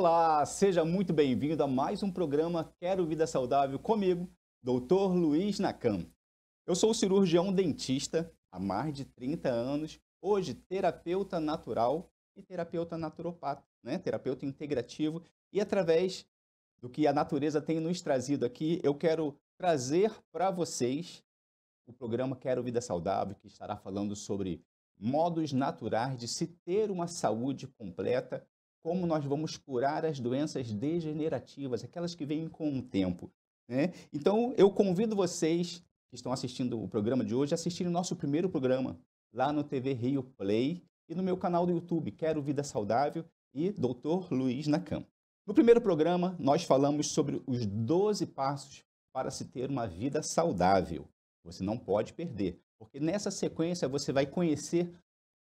Olá, seja muito bem-vindo a mais um programa Quero Vida Saudável comigo, Dr. Luiz Nakam. Eu sou cirurgião dentista há mais de 30 anos, hoje terapeuta natural e terapeuta naturopata, né? terapeuta integrativo. E através do que a natureza tem nos trazido aqui, eu quero trazer para vocês o programa Quero Vida Saudável, que estará falando sobre modos naturais de se ter uma saúde completa como nós vamos curar as doenças degenerativas, aquelas que vêm com o tempo. Né? Então, eu convido vocês que estão assistindo o programa de hoje a assistirem o nosso primeiro programa lá no TV Rio Play e no meu canal do YouTube, Quero Vida Saudável e Dr. Luiz Nakam. No primeiro programa, nós falamos sobre os 12 passos para se ter uma vida saudável. Você não pode perder, porque nessa sequência você vai conhecer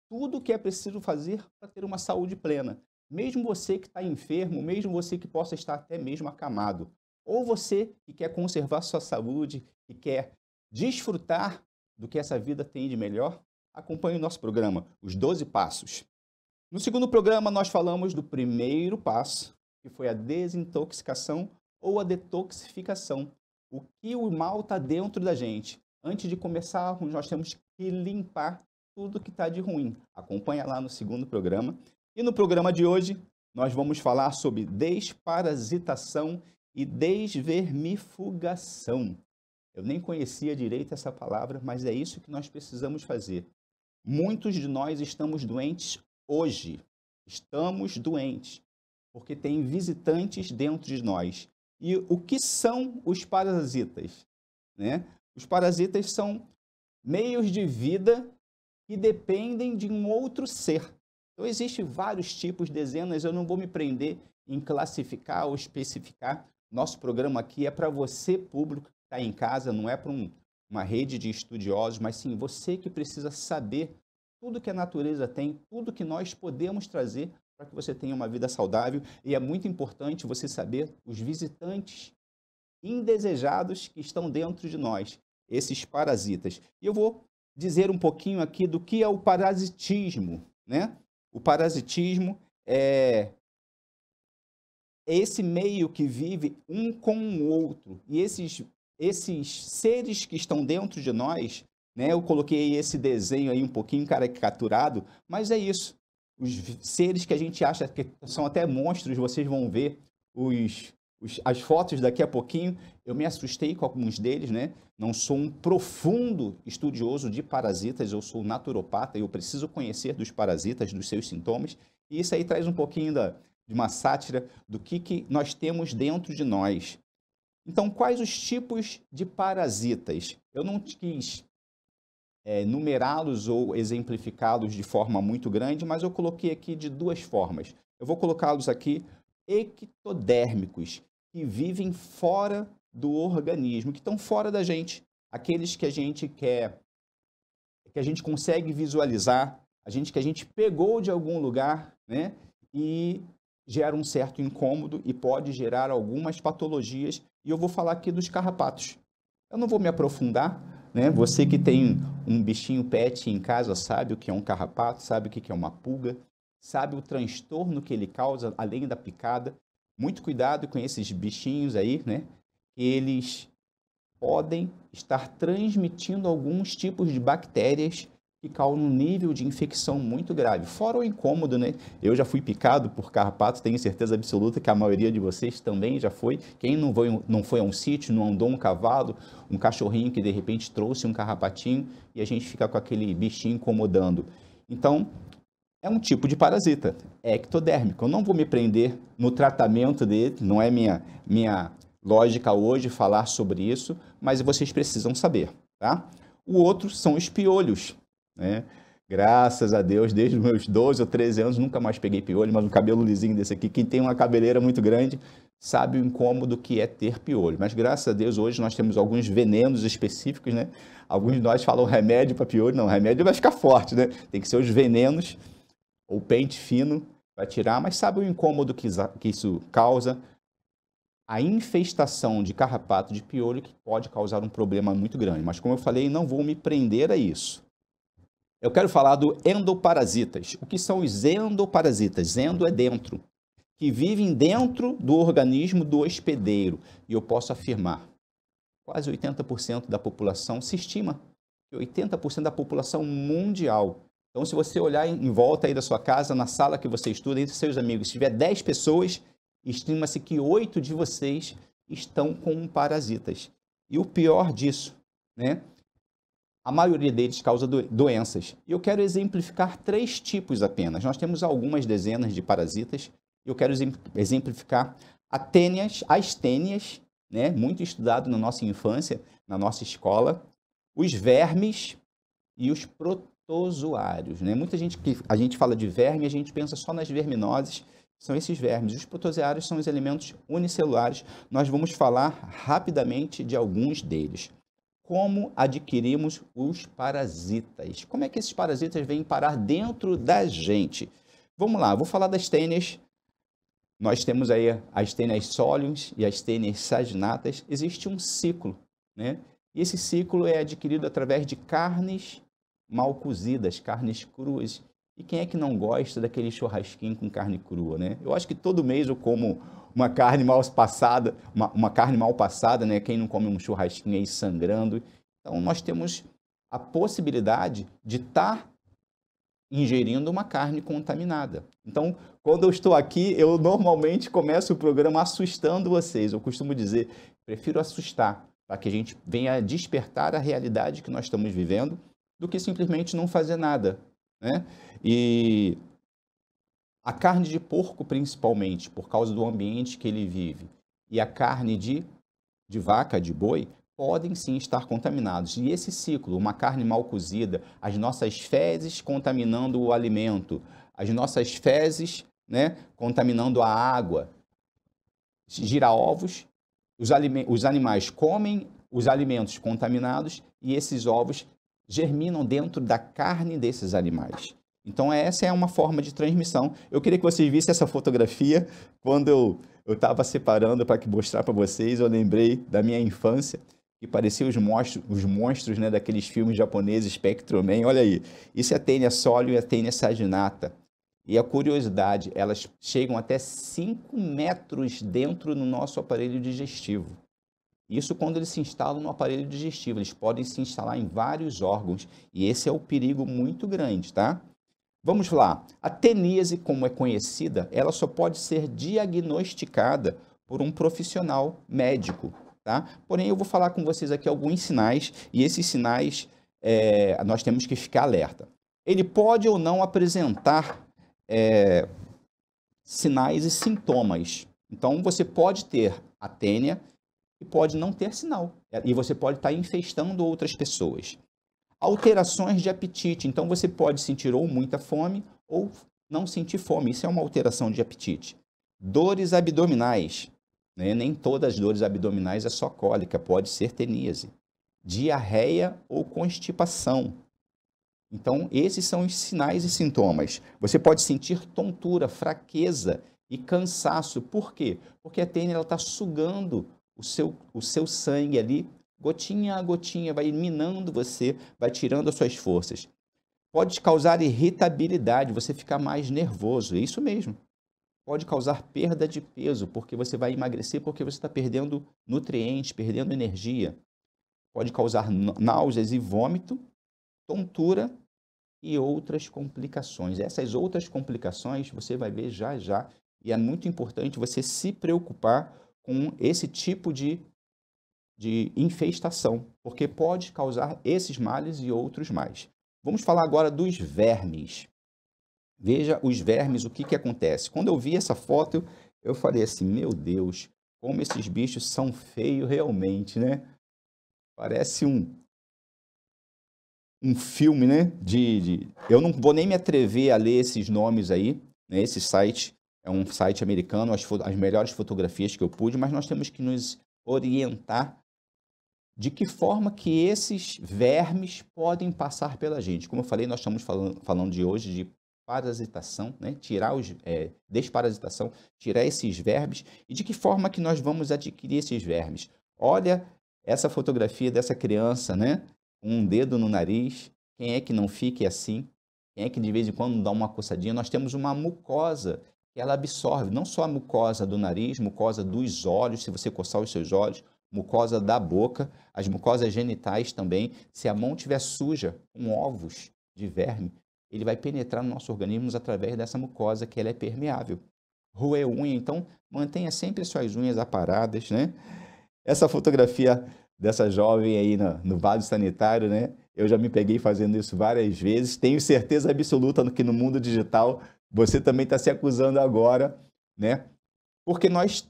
tudo o que é preciso fazer para ter uma saúde plena mesmo você que está enfermo, mesmo você que possa estar até mesmo acamado, ou você que quer conservar sua saúde e quer desfrutar do que essa vida tem de melhor, acompanhe o nosso programa, os 12 passos. No segundo programa, nós falamos do primeiro passo, que foi a desintoxicação ou a detoxificação. O que o mal está dentro da gente. Antes de começarmos, nós temos que limpar tudo que está de ruim. Acompanha lá no segundo programa. E no programa de hoje, nós vamos falar sobre desparasitação e desvermifugação. Eu nem conhecia direito essa palavra, mas é isso que nós precisamos fazer. Muitos de nós estamos doentes hoje. Estamos doentes, porque tem visitantes dentro de nós. E o que são os parasitas? Né? Os parasitas são meios de vida que dependem de um outro ser. Então, existem vários tipos, dezenas, eu não vou me prender em classificar ou especificar. Nosso programa aqui é para você, público, que está em casa, não é para um, uma rede de estudiosos, mas sim você que precisa saber tudo que a natureza tem, tudo que nós podemos trazer para que você tenha uma vida saudável. E é muito importante você saber os visitantes indesejados que estão dentro de nós, esses parasitas. E eu vou dizer um pouquinho aqui do que é o parasitismo, né? O parasitismo é esse meio que vive um com o outro. E esses, esses seres que estão dentro de nós, né? Eu coloquei esse desenho aí um pouquinho caricaturado, mas é isso. Os seres que a gente acha que são até monstros, vocês vão ver os as fotos daqui a pouquinho. Eu me assustei com alguns deles, né? Não sou um profundo estudioso de parasitas, eu sou naturopata, eu preciso conhecer dos parasitas, dos seus sintomas. E isso aí traz um pouquinho da, de uma sátira do que, que nós temos dentro de nós. Então, quais os tipos de parasitas? Eu não quis é, numerá-los ou exemplificá-los de forma muito grande, mas eu coloquei aqui de duas formas. Eu vou colocá-los aqui ectodérmicos, que vivem fora do organismo, que estão fora da gente, aqueles que a gente quer, que a gente consegue visualizar, a gente que a gente pegou de algum lugar, né? E gera um certo incômodo e pode gerar algumas patologias. E eu vou falar aqui dos carrapatos. Eu não vou me aprofundar, né? Você que tem um bichinho pet em casa sabe o que é um carrapato, sabe o que é uma pulga, sabe o transtorno que ele causa além da picada muito cuidado com esses bichinhos aí, né? Eles podem estar transmitindo alguns tipos de bactérias que causam um nível de infecção muito grave. Fora o incômodo, né? Eu já fui picado por carrapatos, tenho certeza absoluta que a maioria de vocês também já foi. Quem não foi, não foi a um sítio, não andou um cavalo, um cachorrinho que de repente trouxe um carrapatinho e a gente fica com aquele bichinho incomodando. Então, é um tipo de parasita, ectodérmico. Eu não vou me prender no tratamento dele, não é minha, minha lógica hoje falar sobre isso, mas vocês precisam saber, tá? O outro são os piolhos, né? Graças a Deus, desde os meus 12 ou 13 anos, nunca mais peguei piolho, mas um cabelo lisinho desse aqui, quem tem uma cabeleira muito grande, sabe o incômodo que é ter piolho. Mas graças a Deus hoje nós temos alguns venenos específicos, né? Alguns de nós falam remédio para piolho, não, remédio vai ficar forte, né? Tem que ser os venenos ou pente fino para tirar, mas sabe o incômodo que isso causa? A infestação de carrapato de piolho que pode causar um problema muito grande. Mas como eu falei, não vou me prender a isso. Eu quero falar do endoparasitas. O que são os endoparasitas? Endo é dentro, que vivem dentro do organismo do hospedeiro. E eu posso afirmar, quase 80% da população se estima que 80% da população mundial então, se você olhar em volta aí da sua casa, na sala que você estuda, entre seus amigos, se tiver 10 pessoas, estima-se que 8 de vocês estão com parasitas. E o pior disso, né? A maioria deles causa doenças. E eu quero exemplificar três tipos apenas. Nós temos algumas dezenas de parasitas. Eu quero exemplificar as tênias, né? muito estudado na nossa infância, na nossa escola, os vermes e os protozoários protozoários. Né? Muita gente que a gente fala de verme, a gente pensa só nas verminoses, são esses vermes. Os protozoários são os elementos unicelulares. Nós vamos falar rapidamente de alguns deles. Como adquirimos os parasitas? Como é que esses parasitas vêm parar dentro da gente? Vamos lá, vou falar das tênias. Nós temos aí as tênias sólions e as tênias saginatas. Existe um ciclo, né? E esse ciclo é adquirido através de carnes mal cozidas, carnes cruas. E quem é que não gosta daquele churrasquinho com carne crua, né? Eu acho que todo mês eu como uma carne mal passada, uma, uma carne mal passada, né? Quem não come um churrasquinho aí sangrando. Então nós temos a possibilidade de estar tá ingerindo uma carne contaminada. Então, quando eu estou aqui, eu normalmente começo o programa assustando vocês. Eu costumo dizer, prefiro assustar, para que a gente venha despertar a realidade que nós estamos vivendo do que simplesmente não fazer nada. Né? E a carne de porco, principalmente, por causa do ambiente que ele vive, e a carne de, de vaca, de boi, podem sim estar contaminados. E esse ciclo, uma carne mal cozida, as nossas fezes contaminando o alimento, as nossas fezes né, contaminando a água, gira ovos, os, os animais comem os alimentos contaminados e esses ovos germinam dentro da carne desses animais. Então, essa é uma forma de transmissão. Eu queria que vocês vissem essa fotografia. Quando eu estava separando para mostrar para vocês, eu lembrei da minha infância, que parecia os monstros, os monstros né, daqueles filmes japoneses, Spectrum Olha aí, isso é tênia sólio e a é tênia saginata. E a curiosidade, elas chegam até 5 metros dentro do nosso aparelho digestivo. Isso quando eles se instalam no aparelho digestivo, eles podem se instalar em vários órgãos e esse é o perigo muito grande, tá? Vamos lá. A teníase, como é conhecida, ela só pode ser diagnosticada por um profissional médico, tá? Porém, eu vou falar com vocês aqui alguns sinais e esses sinais é, nós temos que ficar alerta. Ele pode ou não apresentar é, sinais e sintomas. Então, você pode ter a tênia pode não ter sinal. É, e você pode estar tá infestando outras pessoas. Alterações de apetite. Então você pode sentir ou muita fome ou não sentir fome. Isso é uma alteração de apetite. Dores abdominais. Né? Nem todas as dores abdominais é só cólica, pode ser teníase. Diarreia ou constipação. Então, esses são os sinais e sintomas. Você pode sentir tontura, fraqueza e cansaço. Por quê? Porque a tênia está sugando o seu, o seu sangue ali, gotinha a gotinha, vai minando você, vai tirando as suas forças. Pode causar irritabilidade, você ficar mais nervoso, é isso mesmo. Pode causar perda de peso, porque você vai emagrecer, porque você está perdendo nutrientes, perdendo energia. Pode causar náuseas e vômito, tontura e outras complicações. Essas outras complicações você vai ver já já, e é muito importante você se preocupar com esse tipo de, de infestação, porque pode causar esses males e outros mais. Vamos falar agora dos vermes. Veja os vermes, o que, que acontece. Quando eu vi essa foto, eu, eu falei assim, meu Deus, como esses bichos são feios realmente, né? Parece um, um filme, né? De, de... Eu não vou nem me atrever a ler esses nomes aí, né? site é um site americano, as, as melhores fotografias que eu pude, mas nós temos que nos orientar de que forma que esses vermes podem passar pela gente. Como eu falei, nós estamos falando, falando de hoje de parasitação, né? tirar os é, desparasitação, tirar esses vermes e de que forma que nós vamos adquirir esses vermes. Olha essa fotografia dessa criança, né? Um dedo no nariz. Quem é que não fique assim? Quem é que de vez em quando dá uma coçadinha? Nós temos uma mucosa ela absorve não só a mucosa do nariz, mucosa dos olhos, se você coçar os seus olhos, mucosa da boca, as mucosas genitais também. Se a mão tiver suja com ovos de verme, ele vai penetrar no nosso organismo através dessa mucosa que ela é permeável. Roer é unha, então mantenha sempre suas unhas aparadas, né? Essa fotografia dessa jovem aí no, no vaso sanitário, né? Eu já me peguei fazendo isso várias vezes. Tenho certeza absoluta que no mundo digital você também está se acusando agora, né? Porque nós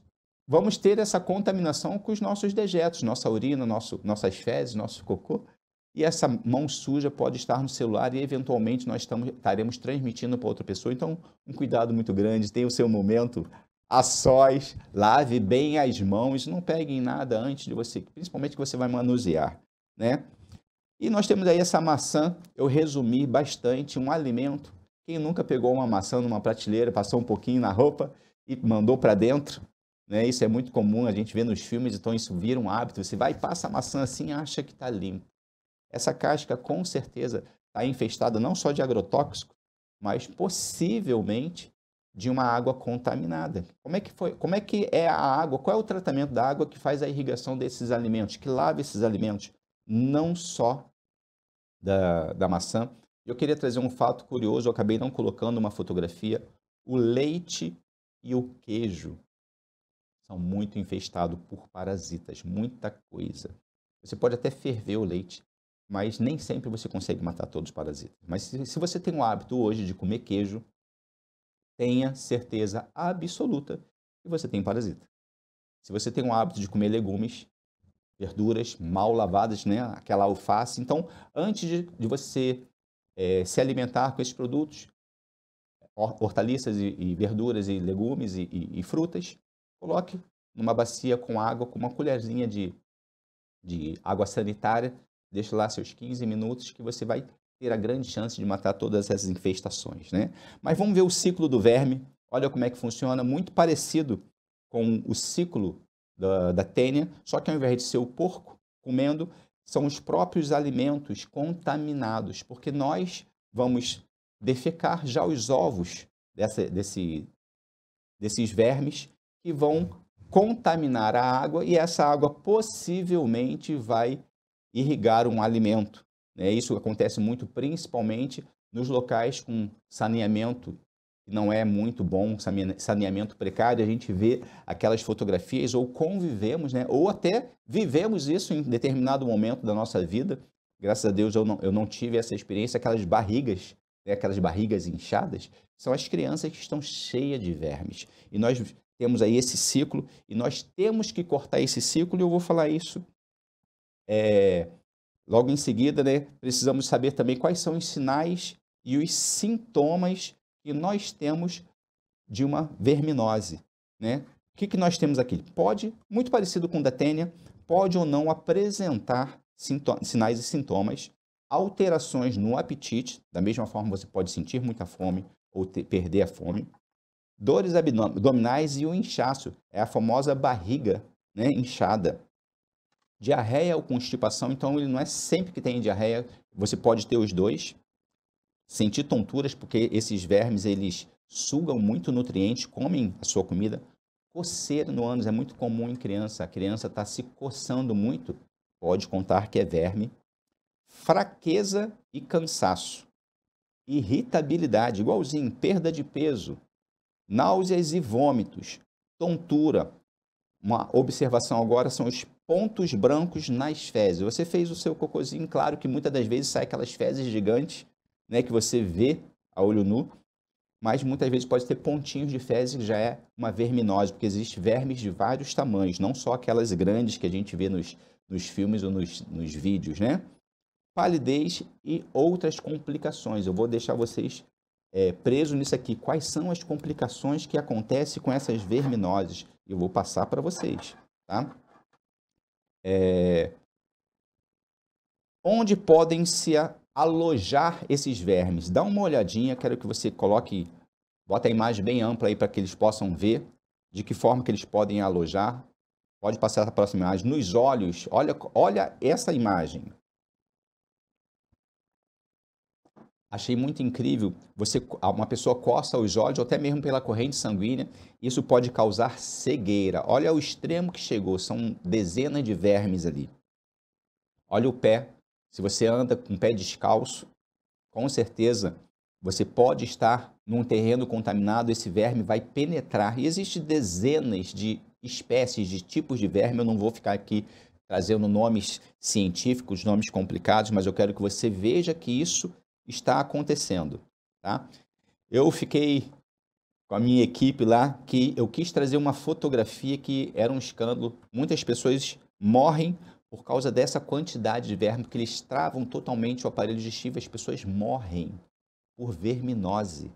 vamos ter essa contaminação com os nossos dejetos, nossa urina, nosso, nossas fezes, nosso cocô. E essa mão suja pode estar no celular e, eventualmente, nós estaremos transmitindo para outra pessoa. Então, um cuidado muito grande, tenha o seu momento a sós, lave bem as mãos, não peguem nada antes de você, principalmente que você vai manusear, né? E nós temos aí essa maçã, eu resumi bastante, um alimento quem nunca pegou uma maçã numa prateleira, passou um pouquinho na roupa e mandou para dentro? Né? Isso é muito comum, a gente vê nos filmes, então isso vira um hábito. Você vai e passa a maçã assim acha que está limpo. Essa casca, com certeza, está infestada não só de agrotóxico, mas possivelmente de uma água contaminada. Como é que foi? Como é que é a água? Qual é o tratamento da água que faz a irrigação desses alimentos, que lava esses alimentos, não só da, da maçã, eu queria trazer um fato curioso, eu acabei não colocando uma fotografia. O leite e o queijo são muito infestados por parasitas, muita coisa. Você pode até ferver o leite, mas nem sempre você consegue matar todos os parasitas. Mas se, você tem o hábito hoje de comer queijo, tenha certeza absoluta que você tem parasita. Se você tem o hábito de comer legumes, verduras mal lavadas, né, aquela alface, então antes de você é, se alimentar com esses produtos, hortaliças e, e verduras e legumes e, e, e, frutas, coloque numa bacia com água, com uma colherzinha de, de água sanitária, deixe lá seus 15 minutos que você vai ter a grande chance de matar todas essas infestações, né? Mas vamos ver o ciclo do verme, olha como é que funciona, muito parecido com o ciclo da, da tênia, só que ao invés de ser o porco comendo, são os próprios alimentos contaminados, porque nós vamos defecar já os ovos dessa, desse, desses vermes que vão contaminar a água e essa água possivelmente vai irrigar um alimento. Né? Isso acontece muito principalmente nos locais com saneamento não é muito bom, saneamento precário, a gente vê aquelas fotografias ou convivemos, né? ou até vivemos isso em determinado momento da nossa vida. Graças a Deus eu não, eu não tive essa experiência, aquelas barrigas, né? aquelas barrigas inchadas, são as crianças que estão cheias de vermes. E nós temos aí esse ciclo e nós temos que cortar esse ciclo e eu vou falar isso é, logo em seguida, né? Precisamos saber também quais são os sinais e os sintomas que nós temos de uma verminose. Né? O que, que nós temos aqui? Pode, muito parecido com o da pode ou não apresentar sinais e sintomas, alterações no apetite, da mesma forma você pode sentir muita fome ou ter, perder a fome, dores abdominais e o inchaço, é a famosa barriga né, inchada. Diarreia ou constipação, então ele não é sempre que tem diarreia, você pode ter os dois sentir tonturas, porque esses vermes eles sugam muito nutrientes, comem a sua comida. Coceira no ânus é muito comum em criança. A criança está se coçando muito, pode contar que é verme. Fraqueza e cansaço. Irritabilidade, igualzinho, perda de peso, náuseas e vômitos, tontura. Uma observação agora são os pontos brancos nas fezes. Você fez o seu cocôzinho, claro que muitas das vezes sai aquelas fezes gigantes né, que você vê a olho nu, mas muitas vezes pode ter pontinhos de fezes que já é uma verminose, porque existem vermes de vários tamanhos, não só aquelas grandes que a gente vê nos, nos filmes ou nos, nos vídeos, né? Palidez e outras complicações. Eu vou deixar vocês é, presos nisso aqui. Quais são as complicações que acontecem com essas verminoses? Eu vou passar para vocês, tá? É... Onde podem se alojar esses vermes. Dá uma olhadinha, quero que você coloque, bota a imagem bem ampla aí para que eles possam ver de que forma que eles podem alojar. Pode passar a próxima imagem. Nos olhos, olha, olha essa imagem. Achei muito incrível. Você, uma pessoa coça os olhos, ou até mesmo pela corrente sanguínea, isso pode causar cegueira. Olha o extremo que chegou, são dezenas de vermes ali. Olha o pé, se você anda com o pé descalço, com certeza você pode estar num terreno contaminado, esse verme vai penetrar. E existem dezenas de espécies, de tipos de verme, eu não vou ficar aqui trazendo nomes científicos, nomes complicados, mas eu quero que você veja que isso está acontecendo, tá? Eu fiquei com a minha equipe lá que eu quis trazer uma fotografia que era um escândalo. Muitas pessoas morrem por causa dessa quantidade de verme que eles travam totalmente o aparelho digestivo, as pessoas morrem por verminose,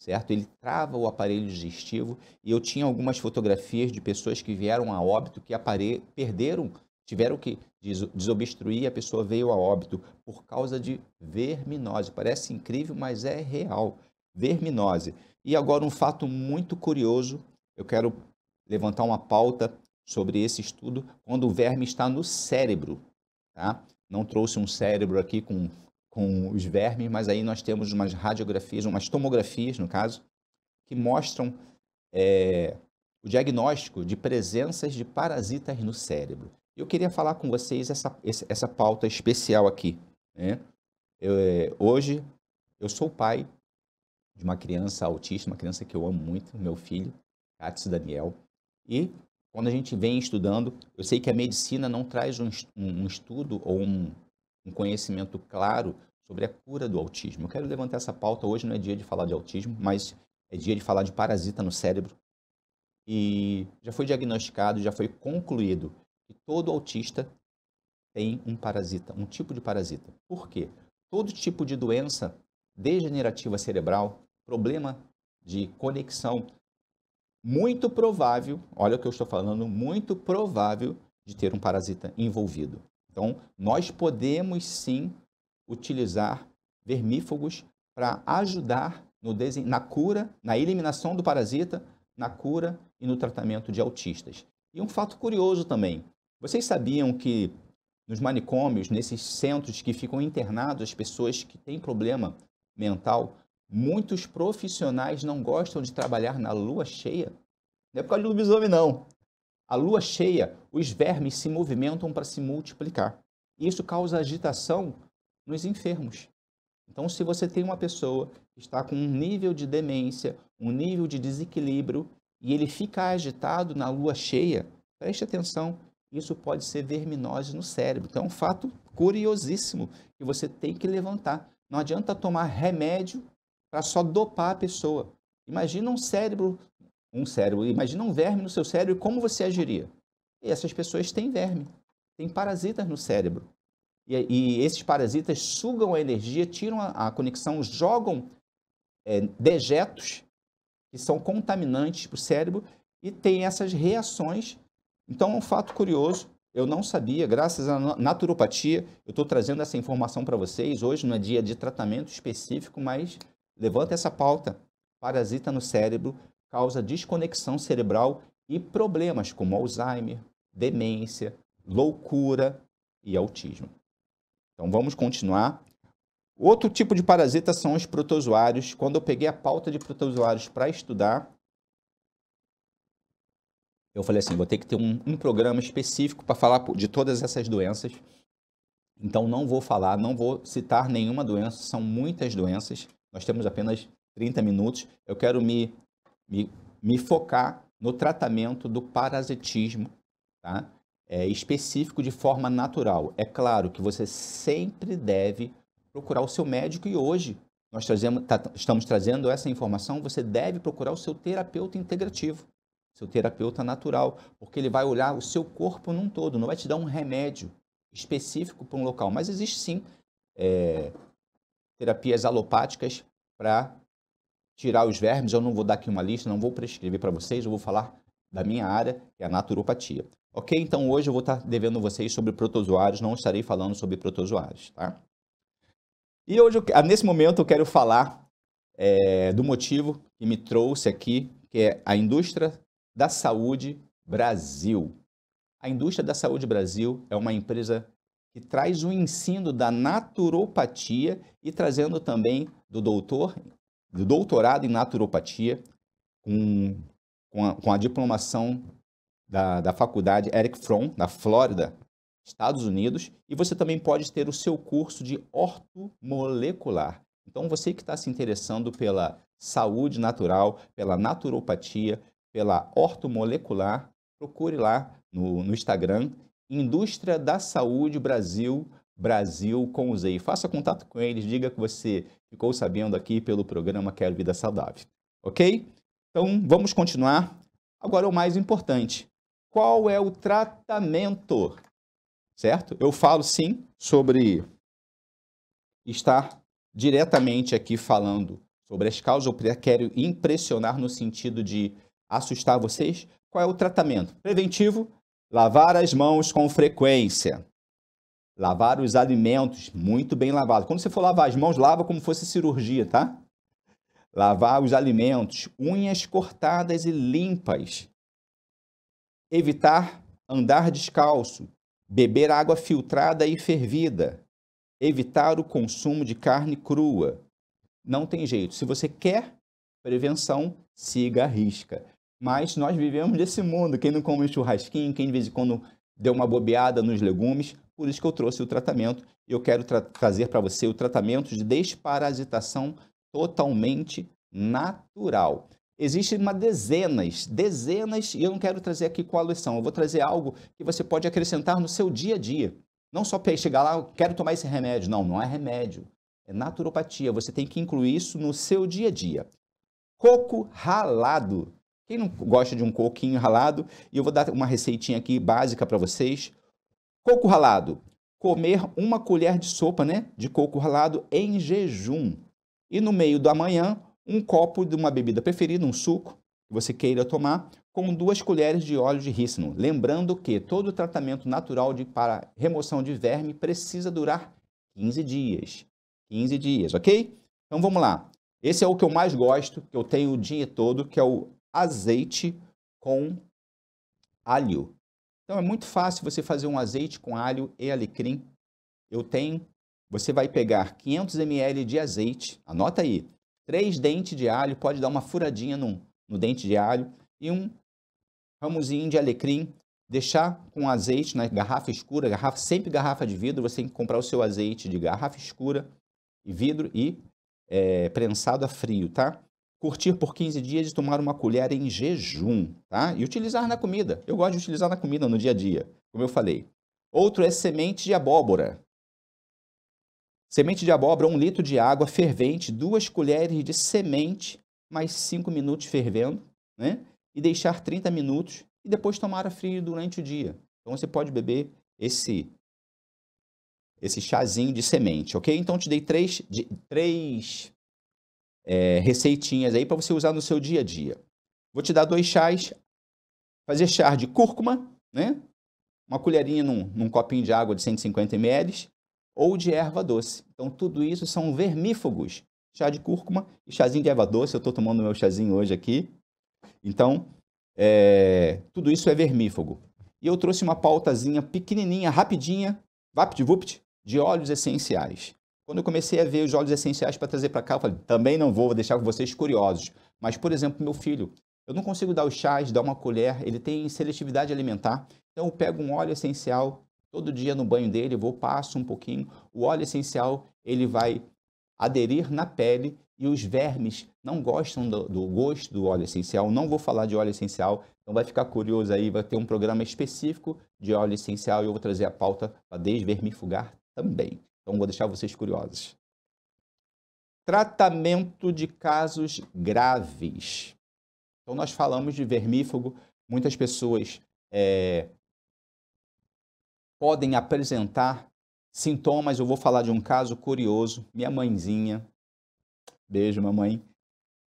certo? Ele trava o aparelho digestivo e eu tinha algumas fotografias de pessoas que vieram a óbito que apare... perderam, tiveram que desobstruir, a pessoa veio a óbito por causa de verminose. Parece incrível, mas é real. Verminose. E agora um fato muito curioso, eu quero levantar uma pauta sobre esse estudo quando o verme está no cérebro. Tá? Não trouxe um cérebro aqui com, com os vermes, mas aí nós temos umas radiografias, umas tomografias, no caso, que mostram é, o diagnóstico de presenças de parasitas no cérebro. Eu queria falar com vocês essa, essa pauta especial aqui. Né? Eu, é, hoje, eu sou pai de uma criança autista, uma criança que eu amo muito, meu filho, Cátia Daniel. E quando a gente vem estudando, eu sei que a medicina não traz um, um estudo ou um, um, conhecimento claro sobre a cura do autismo. Eu quero levantar essa pauta. Hoje não é dia de falar de autismo, mas é dia de falar de parasita no cérebro. E já foi diagnosticado, já foi concluído que todo autista tem um parasita, um tipo de parasita. Por quê? Todo tipo de doença degenerativa cerebral, problema de conexão muito provável, olha o que eu estou falando, muito provável de ter um parasita envolvido. Então, nós podemos sim utilizar vermífugos para ajudar no, na cura, na eliminação do parasita, na cura e no tratamento de autistas. E um fato curioso também: vocês sabiam que nos manicômios, nesses centros que ficam internados as pessoas que têm problema mental, Muitos profissionais não gostam de trabalhar na lua cheia. Não é por causa do lobisomem, não. A lua cheia, os vermes se movimentam para se multiplicar. isso causa agitação nos enfermos. Então, se você tem uma pessoa que está com um nível de demência, um nível de desequilíbrio, e ele fica agitado na lua cheia, preste atenção, isso pode ser verminose no cérebro. Então, é um fato curiosíssimo que você tem que levantar. Não adianta tomar remédio para só dopar a pessoa. Imagina um cérebro, um cérebro, imagina um verme no seu cérebro e como você agiria. E essas pessoas têm verme, têm parasitas no cérebro. E, e esses parasitas sugam a energia, tiram a, a conexão, jogam é, dejetos que são contaminantes para o cérebro e tem essas reações. Então, é um fato curioso. Eu não sabia, graças à naturopatia, eu estou trazendo essa informação para vocês. Hoje não é dia de tratamento específico, mas Levanta essa pauta. Parasita no cérebro causa desconexão cerebral e problemas como Alzheimer, demência, loucura e autismo. Então vamos continuar. Outro tipo de parasita são os protozoários. Quando eu peguei a pauta de protozoários para estudar, eu falei assim, vou ter que ter um, um programa específico para falar de todas essas doenças. Então não vou falar, não vou citar nenhuma doença, são muitas doenças. Nós temos apenas 30 minutos. Eu quero me, me, me focar no tratamento do parasitismo tá? é, específico de forma natural. É claro que você sempre deve procurar o seu médico e hoje nós trazemos, tá, estamos trazendo essa informação, você deve procurar o seu terapeuta integrativo, seu terapeuta natural, porque ele vai olhar o seu corpo num todo, não vai te dar um remédio específico para um local. Mas existe sim é, terapias alopáticas para tirar os vermes. Eu não vou dar aqui uma lista, não vou prescrever para vocês, eu vou falar da minha área, que é a naturopatia. Ok? Então hoje eu vou estar devendo vocês sobre protozoários, não estarei falando sobre protozoários, tá? E hoje, eu, ah, nesse momento, eu quero falar é, do motivo que me trouxe aqui, que é a indústria da saúde Brasil. A indústria da saúde Brasil é uma empresa que traz o ensino da naturopatia e trazendo também do doutor, do doutorado em naturopatia, com, com, a, com a diplomação da, da faculdade Eric Fromm, da Flórida, Estados Unidos, e você também pode ter o seu curso de ortomolecular. Então, você que está se interessando pela saúde natural, pela naturopatia, pela ortomolecular, procure lá no, no Instagram Indústria da Saúde Brasil, Brasil com Z. faça contato com eles, diga que você ficou sabendo aqui pelo programa Quero Vida Saudável. Ok? Então, vamos continuar. Agora, o mais importante: qual é o tratamento? Certo? Eu falo sim sobre estar diretamente aqui falando sobre as causas. Eu quero impressionar no sentido de assustar vocês. Qual é o tratamento? Preventivo, Lavar as mãos com frequência. Lavar os alimentos muito bem lavado. Quando você for lavar as mãos, lava como fosse cirurgia, tá? Lavar os alimentos, unhas cortadas e limpas. Evitar andar descalço, beber água filtrada e fervida, evitar o consumo de carne crua. Não tem jeito. Se você quer prevenção, siga a risca. Mas nós vivemos desse mundo. Quem não come um churrasquinho, quem de vez em quando deu uma bobeada nos legumes, por isso que eu trouxe o tratamento. Eu quero tra trazer para você o tratamento de desparasitação totalmente natural. Existem uma dezenas, dezenas, e eu não quero trazer aqui qual a lição, eu vou trazer algo que você pode acrescentar no seu dia a dia. Não só para chegar lá, quero tomar esse remédio. Não, não é remédio. É naturopatia. Você tem que incluir isso no seu dia a dia. Coco ralado. Quem não gosta de um coquinho ralado? E eu vou dar uma receitinha aqui básica para vocês. Coco ralado. Comer uma colher de sopa né, de coco ralado em jejum. E no meio da manhã, um copo de uma bebida preferida, um suco, que você queira tomar, com duas colheres de óleo de rícino. Lembrando que todo tratamento natural de, para remoção de verme precisa durar 15 dias. 15 dias, ok? Então vamos lá. Esse é o que eu mais gosto, que eu tenho o dia todo, que é o azeite com alho. Então é muito fácil você fazer um azeite com alho e alecrim. Eu tenho, você vai pegar 500 ml de azeite, anota aí, três dentes de alho, pode dar uma furadinha no, no dente de alho e um ramozinho de alecrim, deixar com azeite na né, garrafa escura, garrafa sempre garrafa de vidro, você tem que comprar o seu azeite de garrafa escura e vidro e é, prensado a frio, tá? curtir por 15 dias e tomar uma colher em jejum, tá? E utilizar na comida. Eu gosto de utilizar na comida no dia a dia, como eu falei. Outro é semente de abóbora. Semente de abóbora, um litro de água fervente, duas colheres de semente, mais cinco minutos fervendo, né? E deixar 30 minutos e depois tomar a frio durante o dia. Então você pode beber esse esse chazinho de semente, ok? Então te dei três, de, três é, receitinhas aí para você usar no seu dia a dia. Vou te dar dois chás. Fazer chá de cúrcuma, né? Uma colherinha num, num copinho de água de 150 ml ou de erva doce. Então, tudo isso são vermífugos. Chá de cúrcuma e chazinho de erva doce. Eu estou tomando meu chazinho hoje aqui. Então, é, tudo isso é vermífugo. E eu trouxe uma pautazinha pequenininha, rapidinha, vapt-vupt, de óleos essenciais. Quando eu comecei a ver os óleos essenciais para trazer para cá, eu falei, também não vou, vou deixar vocês curiosos. Mas, por exemplo, meu filho, eu não consigo dar os chás, dar uma colher, ele tem seletividade alimentar. Então, eu pego um óleo essencial todo dia no banho dele, vou, passo um pouquinho. O óleo essencial, ele vai aderir na pele e os vermes não gostam do, do, gosto do óleo essencial. Não vou falar de óleo essencial, então vai ficar curioso aí, vai ter um programa específico de óleo essencial e eu vou trazer a pauta para desvermifugar também. Então, vou deixar vocês curiosos. Tratamento de casos graves. Então, nós falamos de vermífugo. Muitas pessoas é, podem apresentar sintomas. Eu vou falar de um caso curioso. Minha mãezinha, beijo, mamãe,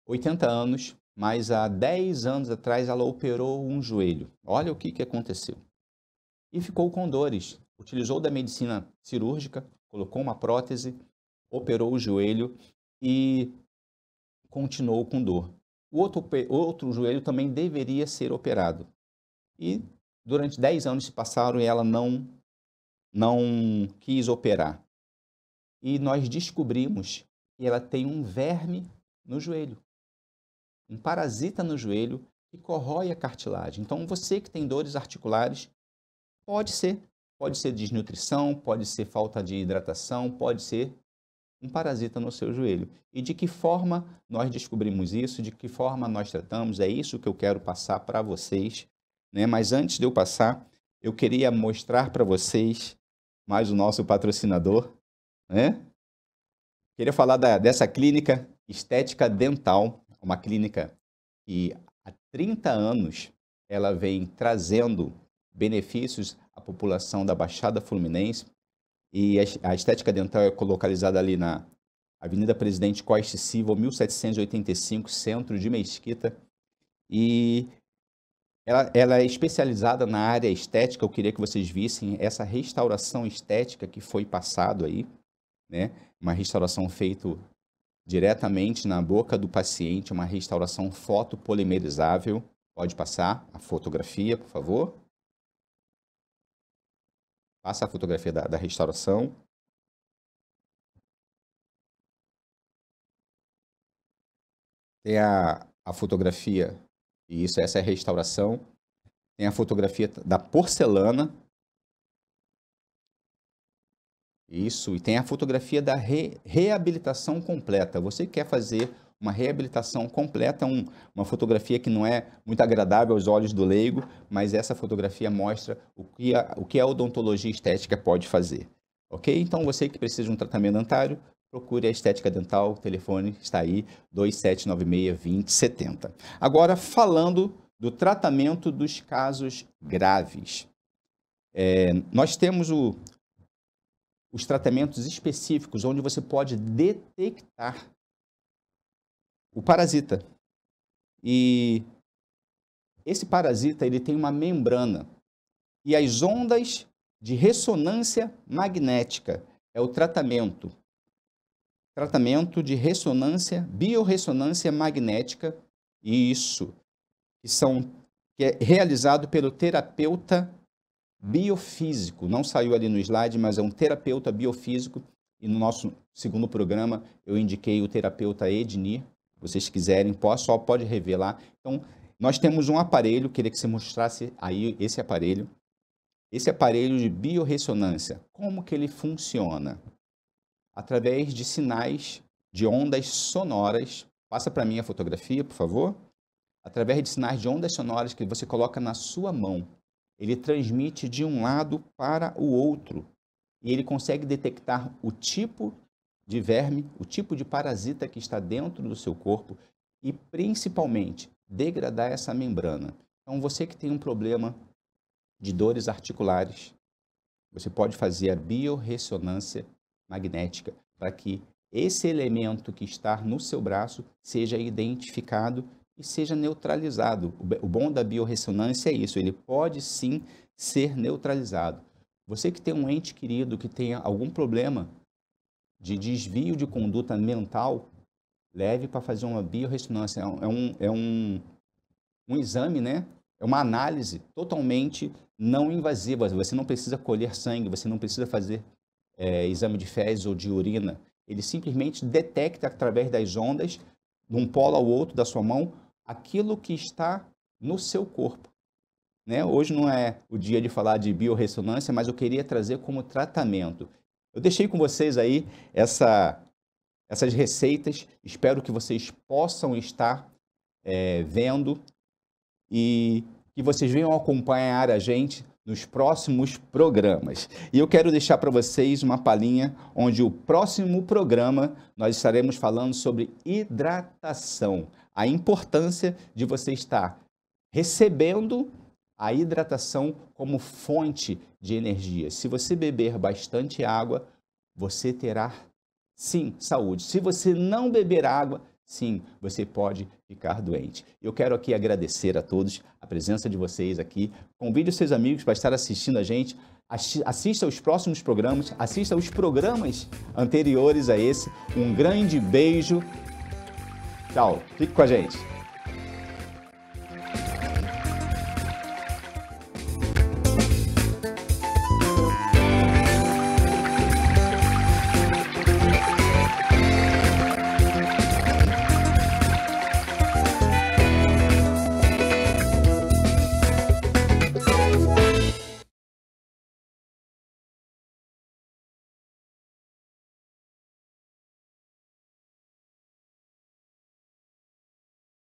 80 anos, mas há 10 anos atrás ela operou um joelho. Olha o que, que aconteceu. E ficou com dores. Utilizou da medicina cirúrgica, colocou uma prótese, operou o joelho e continuou com dor. O outro, outro joelho também deveria ser operado. E durante 10 anos se passaram e ela não, não quis operar. E nós descobrimos que ela tem um verme no joelho, um parasita no joelho que corrói a cartilagem. Então, você que tem dores articulares, pode ser Pode ser desnutrição, pode ser falta de hidratação, pode ser um parasita no seu joelho. E de que forma nós descobrimos isso, de que forma nós tratamos, é isso que eu quero passar para vocês. Né? Mas antes de eu passar, eu queria mostrar para vocês mais o nosso patrocinador. Né? Queria falar da, dessa clínica estética dental, uma clínica que há 30 anos ela vem trazendo benefícios a população da Baixada Fluminense. E a estética dental é localizada ali na Avenida Presidente Costa Silva, 1785, centro de Mesquita. E ela, ela, é especializada na área estética. Eu queria que vocês vissem essa restauração estética que foi passado aí, né? Uma restauração feita diretamente na boca do paciente, uma restauração fotopolimerizável. Pode passar a fotografia, por favor. Passa a fotografia da, da restauração. Tem a, a fotografia, e isso, essa é a restauração. Tem a fotografia da porcelana. Isso, e tem a fotografia da re, reabilitação completa. Você quer fazer uma reabilitação completa, um, uma fotografia que não é muito agradável aos olhos do leigo, mas essa fotografia mostra o que a, o que a odontologia estética pode fazer. Ok? Então, você que precisa de um tratamento dentário, procure a Estética Dental, o telefone está aí, 2796-2070. Agora, falando do tratamento dos casos graves. É, nós temos o, os tratamentos específicos onde você pode detectar o parasita. E esse parasita ele tem uma membrana e as ondas de ressonância magnética é o tratamento. Tratamento de ressonância, biorressonância magnética, isso, que são que é realizado pelo terapeuta biofísico. Não saiu ali no slide, mas é um terapeuta biofísico. E no nosso segundo programa eu indiquei o terapeuta Ednir, vocês quiserem, posso, só pode rever lá. Então, nós temos um aparelho, queria que você mostrasse aí esse aparelho. Esse aparelho de biorressonância, como que ele funciona? Através de sinais de ondas sonoras. Passa para mim a fotografia, por favor. Através de sinais de ondas sonoras que você coloca na sua mão. Ele transmite de um lado para o outro. E ele consegue detectar o tipo de verme, o tipo de parasita que está dentro do seu corpo e, principalmente, degradar essa membrana. Então, você que tem um problema de dores articulares, você pode fazer a biorressonância magnética para que esse elemento que está no seu braço seja identificado e seja neutralizado. O bom da biorressonância é isso, ele pode sim ser neutralizado. Você que tem um ente querido que tenha algum problema de desvio de conduta mental leve para fazer uma bioressonância. É, é um, é um, um exame, né? É uma análise totalmente não invasiva. Você não precisa colher sangue, você não precisa fazer é, exame de fezes ou de urina. Ele simplesmente detecta através das ondas, de um polo ao outro da sua mão, aquilo que está no seu corpo. Né? Hoje não é o dia de falar de bioressonância, mas eu queria trazer como tratamento. Eu deixei com vocês aí essa, essas receitas. Espero que vocês possam estar é, vendo e que vocês venham acompanhar a gente nos próximos programas. E eu quero deixar para vocês uma palhinha onde o próximo programa nós estaremos falando sobre hidratação, a importância de você estar recebendo a hidratação como fonte de energia. Se você beber bastante água, você terá sim saúde. Se você não beber água, sim, você pode ficar doente. Eu quero aqui agradecer a todos a presença de vocês aqui. Convide os seus amigos para estar assistindo a gente. Assista aos próximos programas, assista aos programas anteriores a esse. Um grande beijo. Tchau. Fique com a gente.